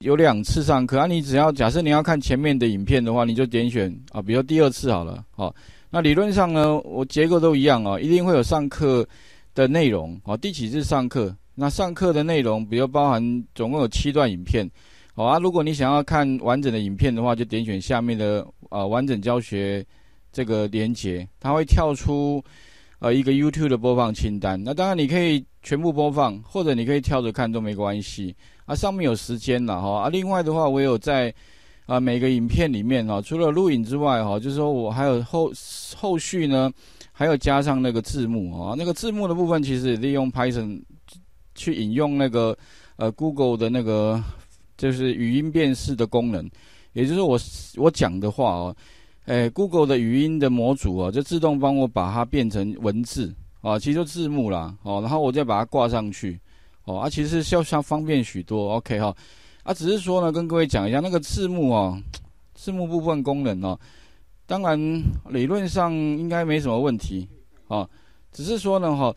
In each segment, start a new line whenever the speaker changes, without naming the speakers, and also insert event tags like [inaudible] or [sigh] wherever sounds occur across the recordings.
有两次上，课啊，你只要假设你要看前面的影片的话，你就点选啊，比如第二次好了，好，那理论上呢，我结构都一样哦，一定会有上课的内容，好，第几次上课？那上课的内容，比如包含总共有七段影片，好啊，如果你想要看完整的影片的话，就点选下面的啊完整教学这个连接，它会跳出呃一个 YouTube 的播放清单，那当然你可以全部播放，或者你可以跳着看都没关系。啊，上面有时间了哈。啊，另外的话，我有在啊每个影片里面哦，除了录影之外哈，就是说我还有后后续呢，还有加上那个字幕啊。那个字幕的部分，其实也利用 Python 去引用那个呃 Google 的那个就是语音辨识的功能，也就是我我讲的话哦，哎 Google 的语音的模组啊，就自动帮我把它变成文字啊，其实就字幕啦，好，然后我再把它挂上去。啊，其实要相方便许多，OK 哈。啊，只是说呢，跟各位讲一下那个字幕哦，字幕部分功能哦，当然理论上应该没什么问题，哦，只是说呢，哈，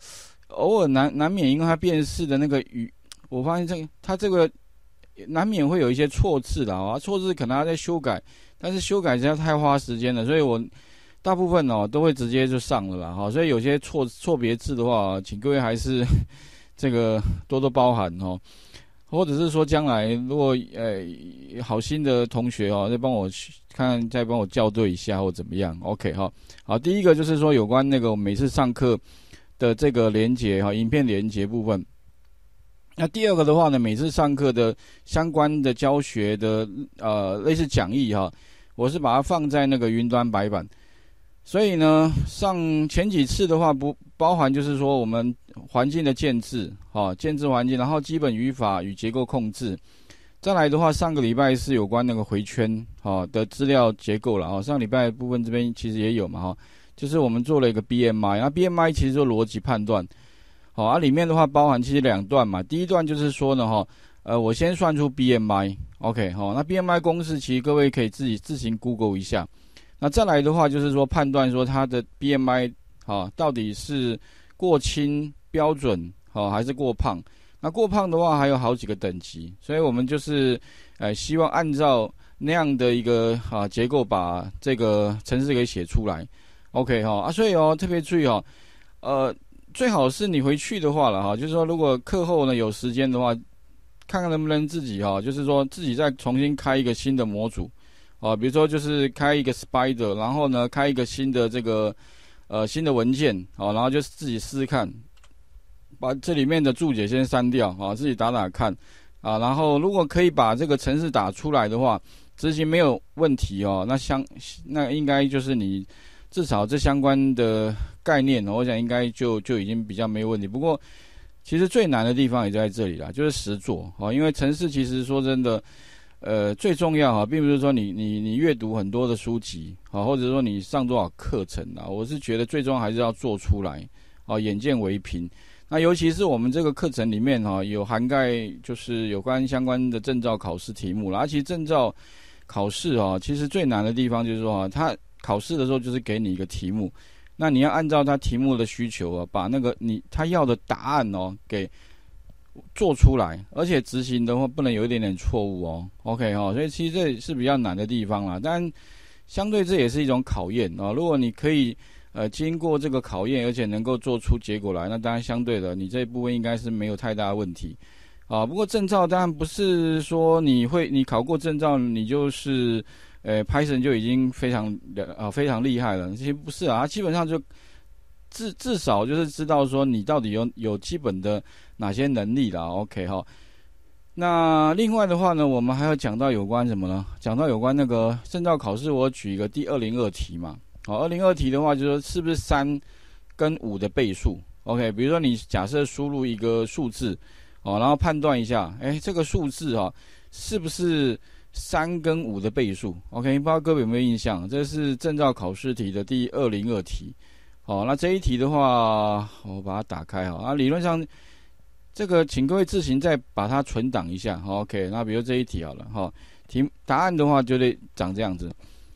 偶尔难难免因为它辨识的那个语，我发现这个它这个难免会有一些错字的啊，错字可能还在修改，但是修改实在太花时间了，所以我大部分哦都会直接就上了吧，哈，所以有些错错别字的话，请各位还是。这个多多包涵哦，或者是说将来如果呃好心的同学哦，再帮我看，再帮我校对一下或怎么样？OK 哈，好，第一个就是说有关那个我每次上课的这个连接哈，影片连接部分。那第二个的话呢，每次上课的相关的教学的呃类似讲义哈，我是把它放在那个云端白板。所以呢，上前几次的话不包含，就是说我们环境的建置，哈，建制环境，然后基本语法与结构控制，再来的话，上个礼拜是有关那个回圈，哈的资料结构了，啊，上礼拜部分这边其实也有嘛，哈，就是我们做了一个 BMI，那 BMI 其实做逻辑判断，好，啊里面的话包含其实两段嘛，第一段就是说呢，哈，呃，我先算出 BMI，OK，好，那 BMI 公式其实各位可以自己自行 Google 一下。那再来的话，就是说判断说他的 BMI，哈，到底是过轻标准，哈，还是过胖？那过胖的话还有好几个等级，所以我们就是，呃，希望按照那样的一个哈结构，把这个程式给写出来。OK 哈啊，所以哦，特别注意哦，呃，最好是你回去的话了哈，就是说如果课后呢有时间的话，看看能不能自己哈，就是说自己再重新开一个新的模组。啊，比如说就是开一个 Spider，然后呢，开一个新的这个呃新的文件，好，然后就自己试试看，把这里面的注解先删掉，啊，自己打打看，啊，然后如果可以把这个城市打出来的话，执行没有问题哦，那相那应该就是你至少这相关的概念，我想应该就就已经比较没有问题。不过其实最难的地方也在这里了，就是十座，啊，因为城市其实说真的。呃，最重要哈，并不是说你你你阅读很多的书籍啊，或者说你上多少课程啊，我是觉得最终还是要做出来啊，眼见为凭。那尤其是我们这个课程里面哈，有涵盖就是有关相关的证照考试题目啦。而其实证照考试啊，其实最难的地方就是说啊，他考试的时候就是给你一个题目，那你要按照他题目的需求啊，把那个你他要的答案哦给。做出来，而且执行的话不能有一点点错误哦。OK 哈，所以其实这是比较难的地方啦。但相对这也是一种考验哦。如果你可以呃经过这个考验，而且能够做出结果来，那当然相对的你这一部分应该是没有太大问题啊。不过证照当然不是说你会你考过证照你就是呃拍神就已经非常的啊非常厉害了。其实不是啊，基本上就至至少就是知道说你到底有有基本的。哪些能力啦？OK 哈。那另外的话呢，我们还要讲到有关什么呢？讲到有关那个证照考试，我举一个第二零二题嘛。好，二零二题的话，就说是不是三跟五的倍数？OK，比如说你假设输入一个数字，哦，然后判断一下，哎，这个数字哈是不是三跟五的倍数？OK，不知道各位有没有印象？这是证照考试题的第二零二题。好，那这一题的话，我把它打开啊。啊，理论上。这个请各位自行再把它存档一下，OK？那比如这一题好了，哈，题答案的话就得长这样子，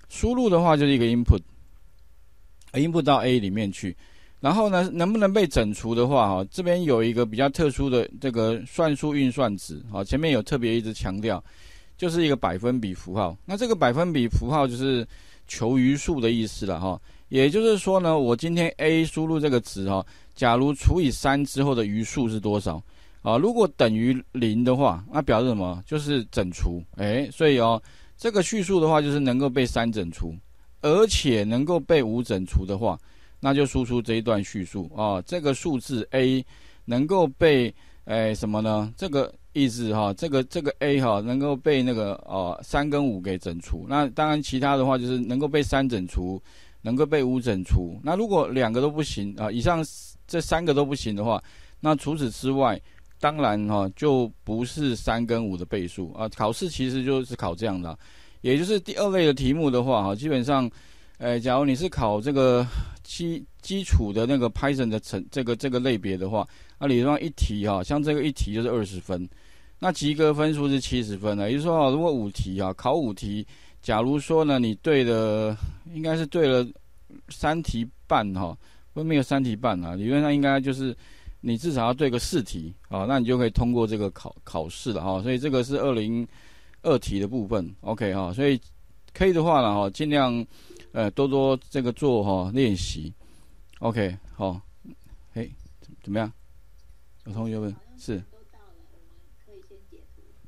输入的话就是一个 input，input 到 A 里面去，然后呢，能不能被整除的话，哈，这边有一个比较特殊的这个算术运算值，好，前面有特别一直强调，就是一个百分比符号，那这个百分比符号就是求余数的意思了，哈，也就是说呢，我今天 A 输入这个值，哈。假如除以三之后的余数是多少？啊，如果等于零的话，那表示什么？就是整除。哎，所以哦，这个叙述的话，就是能够被三整除，而且能够被五整除的话，那就输出这一段叙述啊。这个数字 a 能够被哎什么呢？这个意思哈，这个这个 a 哈能够被那个哦三跟五给整除。那当然，其他的话就是能够被三整除，能够被五整除。那如果两个都不行啊，以上。这三个都不行的话，那除此之外，当然哈就不是三跟五的倍数啊。考试其实就是考这样的，也就是第二类的题目的话哈，基本上，诶，假如你是考这个基基础的那个 Python 的成这个这个类别的话，那理论上一题哈，像这个一题就是二十分，那及格分数是七十分的，也就是说啊，如果五题啊考五题，假如说呢你对了，应该是对了三题半哈。会没有三题半啊？理论上应该就是你至少要对个四题啊，那你就可以通过这个考考试了哈。所以这个是二零二题的部分，OK 哈。所以 K 的话呢，哈，尽量呃多多这个做哈练习，OK 好。哎，怎怎么样？有同学问是都到了，我们可以先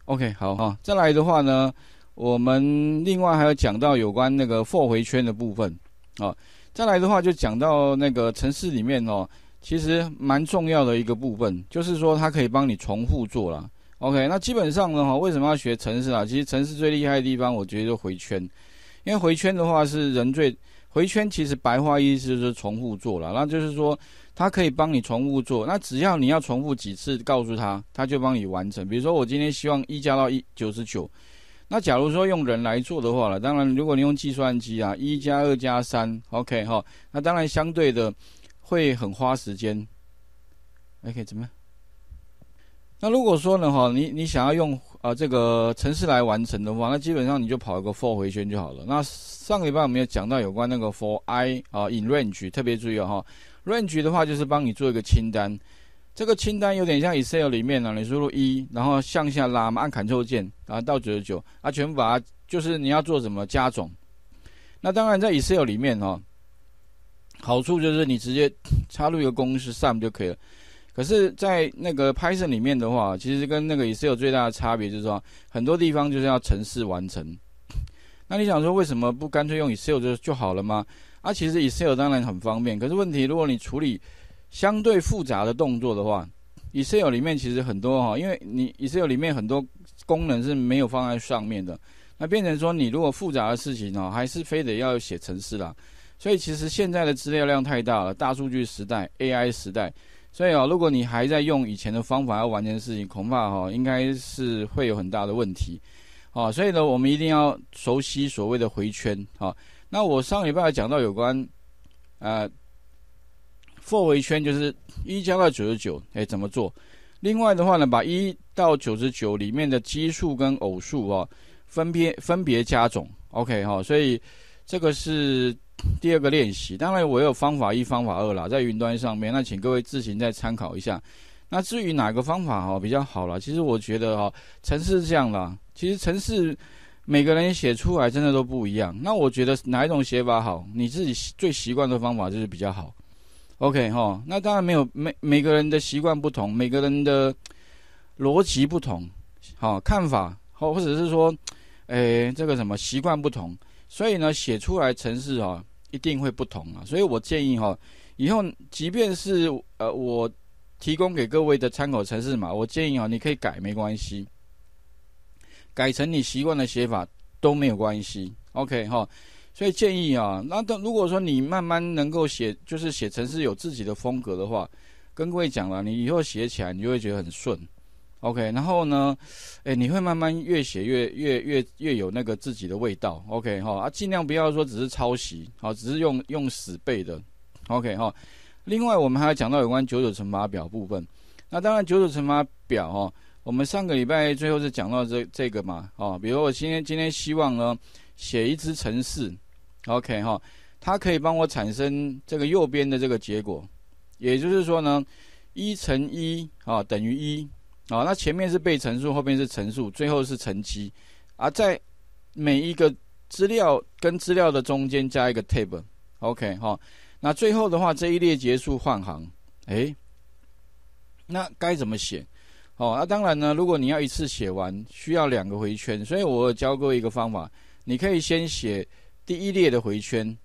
OK 好哈，再来的话呢，我们另外还要讲到有关那个复回圈的部分啊。再来的话就讲到那个城市里面哦，其实蛮重要的一个部分，就是说它可以帮你重复做了。OK，那基本上呢哈，为什么要学城市啊？其实城市最厉害的地方，我觉得就回圈，因为回圈的话是人最回圈，其实白话意思就是重复做了。那就是说它可以帮你重复做，那只要你要重复几次，告诉他，他就帮你完成。比如说我今天希望一加到一九十九。那假如说用人来做的话了，当然如果你用计算机啊，一加二加三，OK 哈，那当然相对的会很花时间。OK 怎么样？那如果说呢哈，你你想要用啊这个程式来完成的话，那基本上你就跑一个 for 回圈就好了。那上礼拜我们有讲到有关那个 for i 啊 in range，特别注意哦哈，range 的话就是帮你做一个清单。这个清单有点像 Excel 里面呢，你输入一，然后向下拉嘛，按 Ctrl 键，然后到九十九，啊，全部把它，就是你要做什么加总。那当然在 Excel 里面哦，好处就是你直接 [coughs] 插入一个公式 Sum 就可以了。可是，在那个 Python 里面的话，其实跟那个 Excel 最大的差别就是说，很多地方就是要程式完成。[laughs] 那你想说为什么不干脆用 Excel 就就好了吗？啊，其实 Excel 当然很方便，可是问题如果你处理。相对复杂的动作的话，Excel 里面其实很多哈，因为你 Excel 里面很多功能是没有放在上面的，那变成说你如果复杂的事情哦，还是非得要写程式啦。所以其实现在的资料量太大了，大数据时代、AI 时代，所以哦，如果你还在用以前的方法要完成事情，恐怕哈应该是会有很大的问题哦。所以呢，我们一定要熟悉所谓的回圈啊。那我上礼拜讲到有关呃。for 一圈就是一加到九十九，哎，怎么做？另外的话呢，把一到九十九里面的奇数跟偶数啊，分别分别加总。OK 哈，所以这个是第二个练习。当然我有方法一、方法二啦，在云端上面，那请各位自行再参考一下。那至于哪个方法哈比较好了，其实我觉得哈，城市是这样啦，其实城市每个人写出来真的都不一样。那我觉得哪一种写法好，你自己最习惯的方法就是比较好。OK 哈，那当然没有每每个人的习惯不同，每个人的逻辑不同，好看法或或者是说，诶这个什么习惯不同，所以呢写出来程式啊一定会不同啊。所以我建议哈，以后即便是呃我提供给各位的参考程式嘛，我建议啊你可以改没关系，改成你习惯的写法都没有关系。OK 哈。所以建议啊，那等如果说你慢慢能够写，就是写成是有自己的风格的话，跟各位讲了，你以后写起来你就会觉得很顺，OK。然后呢，哎，你会慢慢越写越越越越有那个自己的味道，OK 哈啊，尽量不要说只是抄袭，好，只是用用死背的，OK 哈。另外，我们还要讲到有关九九乘法表部分。那当然九九乘法表哈，我们上个礼拜最后是讲到这这个嘛，哦，比如我今天今天希望呢。写一支乘式，OK 哈，它可以帮我产生这个右边的这个结果，也就是说呢，一乘一啊等于一啊，那前面是被乘数，后面是乘数，最后是乘积。而在每一个资料跟资料的中间加一个 Tab，OK 哈。那最后的话，这一列结束换行，哎，那该怎么写？哦，那当然呢，如果你要一次写完，需要两个回圈，所以我教过一个方法。你可以先写第一列的回圈，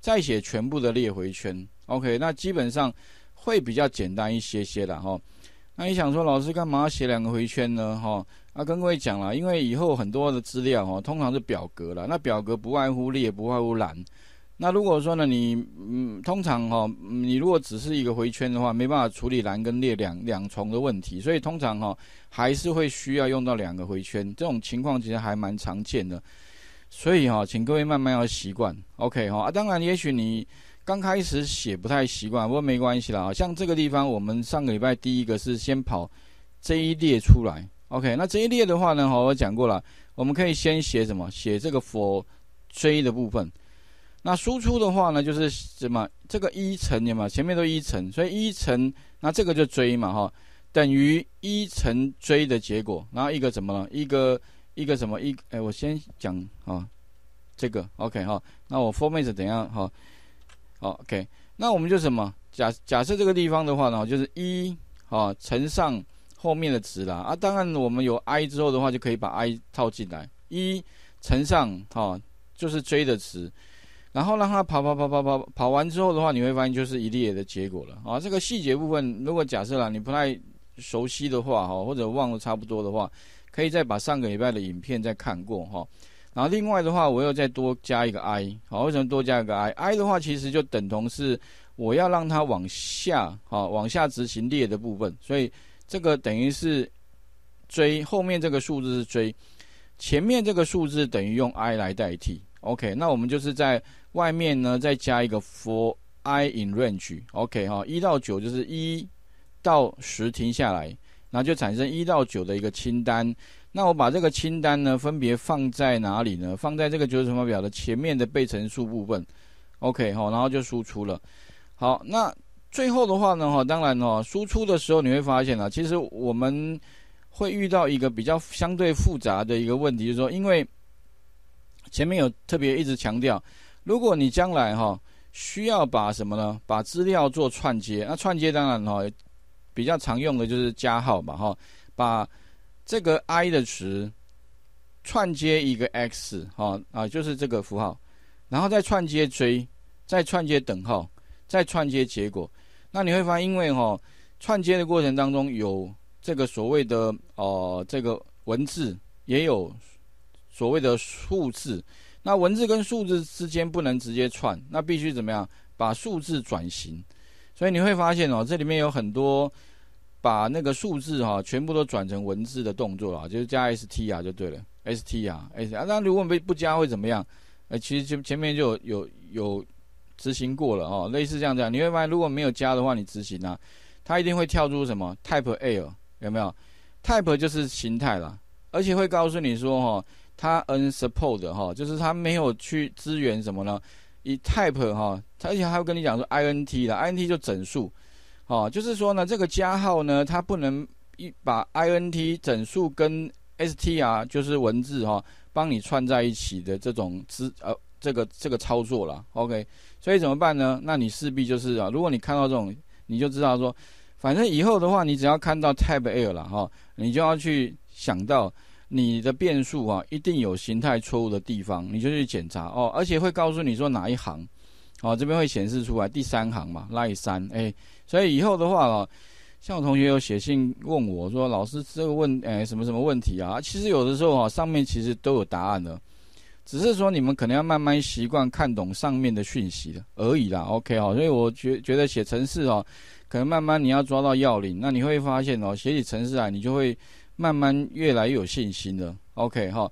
再写全部的列回圈。OK，那基本上会比较简单一些些了哈。那你想说老师干嘛写两个回圈呢？哈，跟各位讲了，因为以后很多的资料哈，通常是表格了。那表格不外乎列不外乎栏。那如果说呢，你嗯，通常哈，你如果只是一个回圈的话，没办法处理栏跟列两两重的问题。所以通常哈，还是会需要用到两个回圈。这种情况其实还蛮常见的。所以哈，请各位慢慢要习惯，OK 哈啊，当然也许你刚开始写不太习惯，不过没关系啦像这个地方，我们上个礼拜第一个是先跑这一列出来，OK。那这一列的话呢，哈，我讲过了，我们可以先写什么？写这个 for 追的部分。那输出的话呢，就是什么？这个一乘嘛，前面都一乘，所以一乘，那这个就追嘛，哈，等于一乘追的结果，然后一个怎么了？一个。一个什么一哎，我先讲啊，这个 OK 哈，那我 format 怎样哈？OK，好、那我们就什么假假设这个地方的话呢，就是一啊，乘上后面的值啦啊，当然我们有 i 之后的话，就可以把 i 套进来，一乘上哈就是追的值，然后让它跑跑跑跑跑跑完之后的话，你会发现就是一列的结果了啊。这个细节部分，如果假设啦你不太熟悉的话哈，或者忘了差不多的话。可以再把上个礼拜的影片再看过哈，然后另外的话，我又再多加一个 i，好，为什么多加一个 i？i 的话其实就等同是我要让它往下哈，往下执行列的部分，所以这个等于是追后面这个数字是追，前面这个数字等于用 i 来代替。OK，那我们就是在外面呢再加一个 for i in range，OK 哈，一到九就是一到十停下来。然后就产生一到九的一个清单，那我把这个清单呢分别放在哪里呢？放在这个九的乘法表的前面的被乘数部分，OK 哈，然后就输出了。好，那最后的话呢，哈，当然哦，输出的时候你会发现啊，其实我们会遇到一个比较相对复杂的一个问题，就是说，因为前面有特别一直强调，如果你将来哈需要把什么呢？把资料做串接，那串接当然哈。比较常用的就是加号嘛，哈，把这个 i 的值串接一个 x 哈啊，就是这个符号，然后再串接追，再串接等号，再串接结果。那你会发现，因为哈串接的过程当中有这个所谓的呃这个文字，也有所谓的数字。那文字跟数字之间不能直接串，那必须怎么样？把数字转型。所以你会发现哦，这里面有很多把那个数字哈全部都转成文字的动作啊，就是加 ST 啊就对了，ST 啊 s 啊。那如果不不加会怎么样？哎，其实就前面就有有执行过了哦，类似这样这样。你会发现如果没有加的话，你执行啊，它一定会跳出什么 Type l 有没有？Type 就是形态啦，而且会告诉你说哈，它 u n s u p p o r t e 哈，就是它没有去支援什么呢？以 type 哈，而且还会跟你讲说 int 的 int 就整数，哦，就是说呢，这个加号呢，它不能一把 int 整数跟 str 就是文字哈，帮你串在一起的这种字。呃这个这个操作了，OK，所以怎么办呢？那你势必就是啊，如果你看到这种，你就知道说，反正以后的话，你只要看到 type l 了哈，你就要去想到。你的变数啊，一定有形态错误的地方，你就去检查哦，而且会告诉你说哪一行，哦，这边会显示出来第三行嘛，赖三，哎，所以以后的话哦，像我同学有写信问我说，老师这个问，哎，什么什么问题啊？其实有的时候啊，上面其实都有答案的，只是说你们可能要慢慢习惯看懂上面的讯息的而已啦，OK 哦，所以我觉觉得写程式哦，可能慢慢你要抓到要领，那你会发现哦，写起程式来你就会。慢慢越来越有信心了，OK 哈。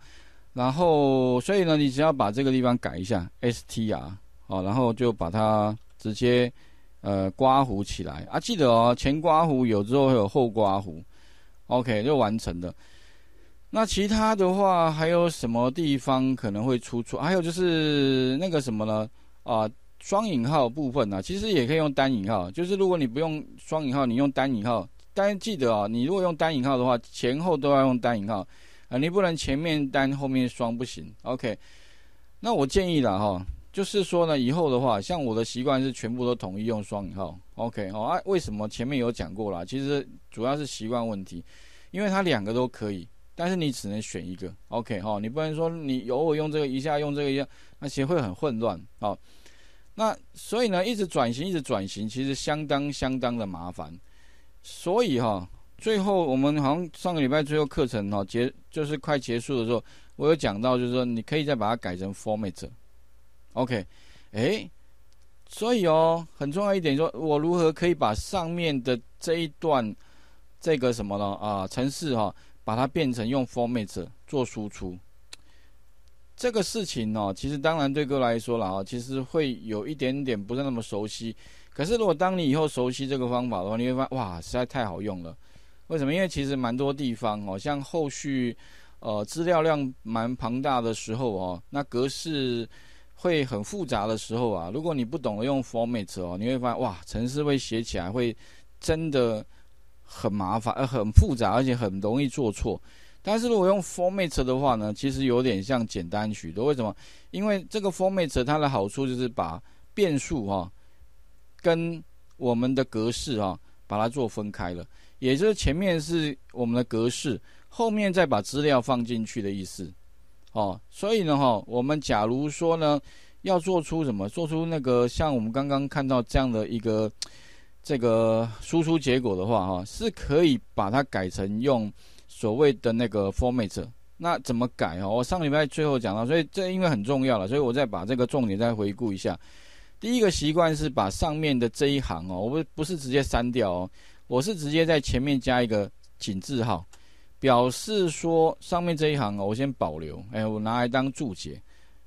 然后，所以呢，你只要把这个地方改一下，str 好，然后就把它直接呃刮胡起来啊。记得哦，前刮胡有时候会有后刮胡，OK 就完成了。那其他的话还有什么地方可能会出错？还有就是那个什么呢？啊，双引号部分呢，其实也可以用单引号。就是如果你不用双引号，你用单引号。但是记得啊，你如果用单引号的话，前后都要用单引号啊，你不能前面单后面双不行。OK，那我建议了哈，就是说呢，以后的话，像我的习惯是全部都统一用双引号。OK，哦，为什么前面有讲过啦？其实主要是习惯问题，因为它两个都可以，但是你只能选一个。OK，哈，你不能说你偶尔用这个一下，用这个一下，那其实会很混乱啊。那所以呢，一直转型，一直转型，其实相当相当的麻烦。所以哈，最后我们好像上个礼拜最后课程哈结，就是快结束的时候，我有讲到，就是说你可以再把它改成 format，OK？哎，所以哦，很重要一点，说我如何可以把上面的这一段这个什么呢啊，程式哈，把它变成用 format 做输出，这个事情呢，其实当然对哥来说了啊，其实会有一点点不是那么熟悉。可是，如果当你以后熟悉这个方法的话，你会发现哇，实在太好用了。为什么？因为其实蛮多地方哦，像后续呃资料量蛮庞大的时候哦，那格式会很复杂的时候啊，如果你不懂得用 format 哦，你会发现哇，程式会写起来会真的很麻烦，呃，很复杂，而且很容易做错。但是如果用 format 的话呢，其实有点像简单许多。为什么？因为这个 format 它的好处就是把变数哈。跟我们的格式啊，把它做分开了，也就是前面是我们的格式，后面再把资料放进去的意思，哦，所以呢，哈，我们假如说呢，要做出什么，做出那个像我们刚刚看到这样的一个这个输出结果的话，哈，是可以把它改成用所谓的那个 format，那怎么改哦？我上礼拜最后讲到，所以这因为很重要了，所以我再把这个重点再回顾一下。第一个习惯是把上面的这一行哦，我不不是直接删掉哦，我是直接在前面加一个井字号，表示说上面这一行哦，我先保留，哎，我拿来当注解。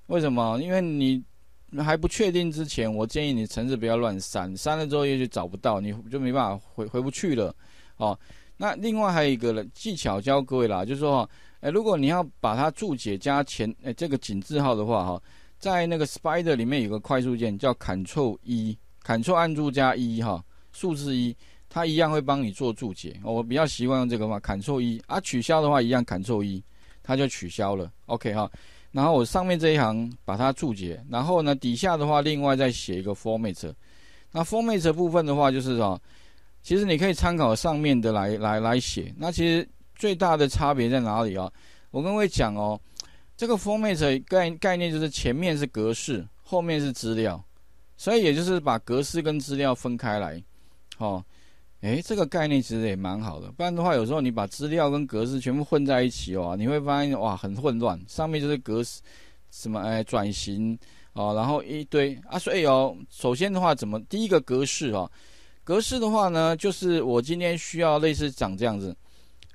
为什么？因为你还不确定之前，我建议你层次不要乱删，删了之后也许找不到，你就没办法回回不去了。哦，那另外还有一个技巧教各位啦，就是说，哎，如果你要把它注解加前，哎，这个井字号的话，哈。在那个 Spider 里面有个快速键叫 Ctrl 1，Ctrl 按住加一哈，数字一，它一样会帮你做注解。我比较习惯用这个嘛，Ctrl 1啊，取消的话一样 Ctrl 1，它就取消了。OK 哈，然后我上面这一行把它注解，然后呢底下的话另外再写一个 Format，那 Format 部分的话就是啊，其实你可以参考上面的来来来写。那其实最大的差别在哪里啊？我跟会讲哦。这个 format 概概念就是前面是格式，后面是资料，所以也就是把格式跟资料分开来，哦，哎，这个概念其实也蛮好的，不然的话有时候你把资料跟格式全部混在一起哦，你会发现哇很混乱，上面就是格式什么哎转型哦，然后一堆啊所以哦，首先的话怎么第一个格式哦，格式的话呢就是我今天需要类似长这样子，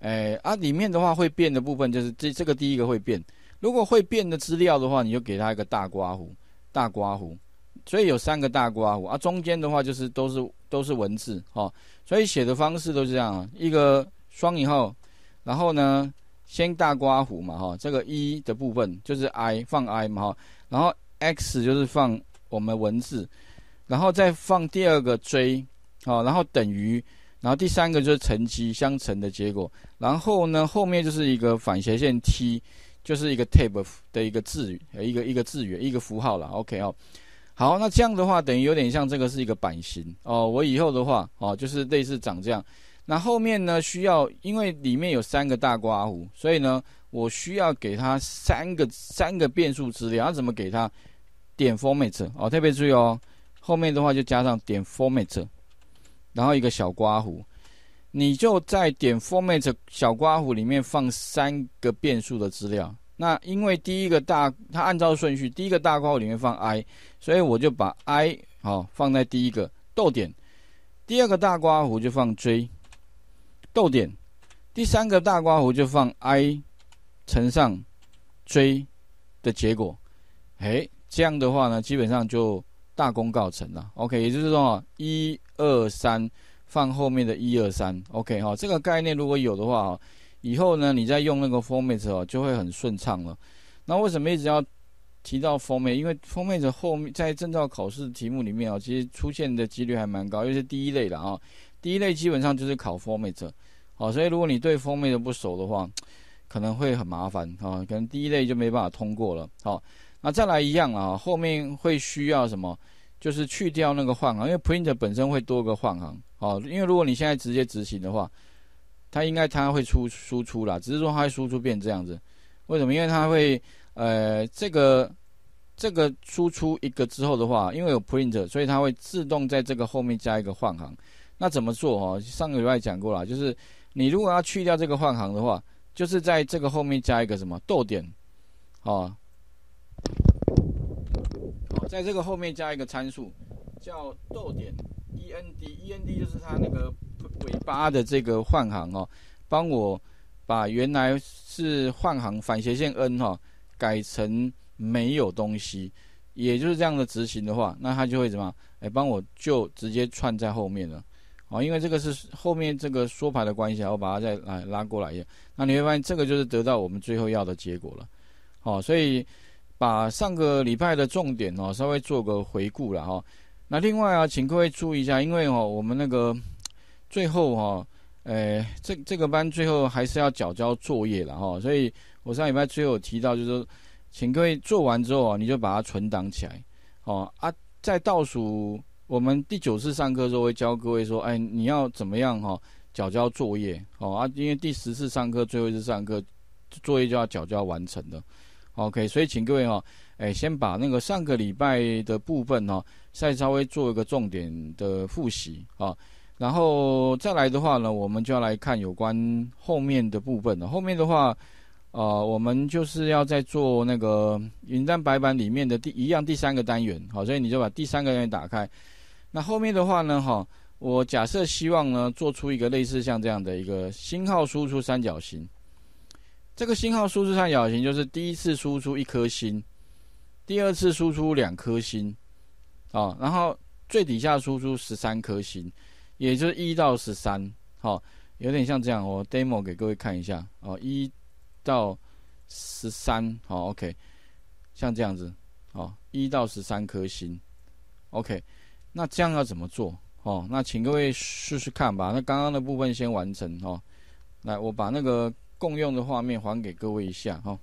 哎啊里面的话会变的部分就是这这个第一个会变。如果会变的资料的话，你就给他一个大刮胡，大刮胡，所以有三个大刮胡啊。中间的话就是都是都是文字，哈，所以写的方式都是这样啊，一个双引号，然后呢，先大刮胡嘛，哈，这个一的部分就是 i 放 i 嘛，哈，然后 x 就是放我们文字，然后再放第二个 j，好，然后等于，然后第三个就是乘积相乘的结果，然后呢后面就是一个反斜线 t。就是一个 tab 的一个字一个一个字元一个符号了，OK 哦，好，那这样的话等于有点像这个是一个版型哦，我以后的话哦就是类似长这样，那后面呢需要因为里面有三个大刮弧，所以呢我需要给它三个三个变数资料，要怎么给它点 format 哦，特别注意哦，后面的话就加上点 format，然后一个小刮弧，你就在点 format 小刮弧里面放三个变数的资料。那因为第一个大，它按照顺序，第一个大括号里面放 i，所以我就把 i 好放在第一个逗点，第二个大括弧就放 j，逗点，第三个大括弧就放 i 乘上 j 的结果，哎，这样的话呢，基本上就大功告成了。OK，也就是说啊，一二三放后面的一二三，OK 哈，这个概念如果有的话。以后呢，你再用那个 format 哦，就会很顺畅了。那为什么一直要提到 format？因为 format 后面在证照考试题目里面啊，其实出现的几率还蛮高，因为是第一类的啊。第一类基本上就是考 format，好，所以如果你对 format 不熟的话，可能会很麻烦啊，可能第一类就没办法通过了。好，那再来一样啊，后面会需要什么？就是去掉那个换行，因为 print 本身会多个换行，好，因为如果你现在直接执行的话。它应该它会出输出啦，只是说它会输出变这样子，为什么？因为它会，呃，这个这个输出一个之后的话，因为有 printer，所以它会自动在这个后面加一个换行。那怎么做哈？上个礼拜讲过了，就是你如果要去掉这个换行的话，就是在这个后面加一个什么逗点，啊，哦，在这个后面加一个参数叫逗点 end，end 就是它那个。尾巴的这个换行哦，帮我把原来是换行反斜线 n 哈改成没有东西，也就是这样的执行的话，那它就会怎么？哎，帮我就直接串在后面了，哦，因为这个是后面这个缩排的关系，我把它再来拉过来一下，那你会发现这个就是得到我们最后要的结果了，哦，所以把上个礼拜的重点哦稍微做个回顾了哈，那另外啊，请各位注意一下，因为哦我们那个。最后哈，诶，这这个班最后还是要缴交作业了哈，所以我上礼拜最后提到就是说，请各位做完之后啊，你就把它存档起来哦啊，在倒数我们第九次上课的时候会教各位说，哎，你要怎么样哈，缴交作业哦啊，因为第十次上课最后一次上课作业就要缴交完成的，OK，所以请各位哦，诶，先把那个上个礼拜的部分呢，再稍微做一个重点的复习啊。然后再来的话呢，我们就要来看有关后面的部分了。后面的话，呃，我们就是要在做那个云端白板里面的第一样第三个单元，好，所以你就把第三个单元打开。那后面的话呢，哈，我假设希望呢做出一个类似像这样的一个星号输出三角形。这个星号输出三角形就是第一次输出一颗星，第二次输出两颗星，啊，然后最底下输出十三颗星。也就是一到十三，好，有点像这样，我 demo 给各位看一下，哦，一到十三，好，OK，像这样子，哦，一到十三颗星，OK，那这样要怎么做？哦，那请各位试试看吧。那刚刚的部分先完成，哦，来，我把那个共用的画面还给各位一下，哈。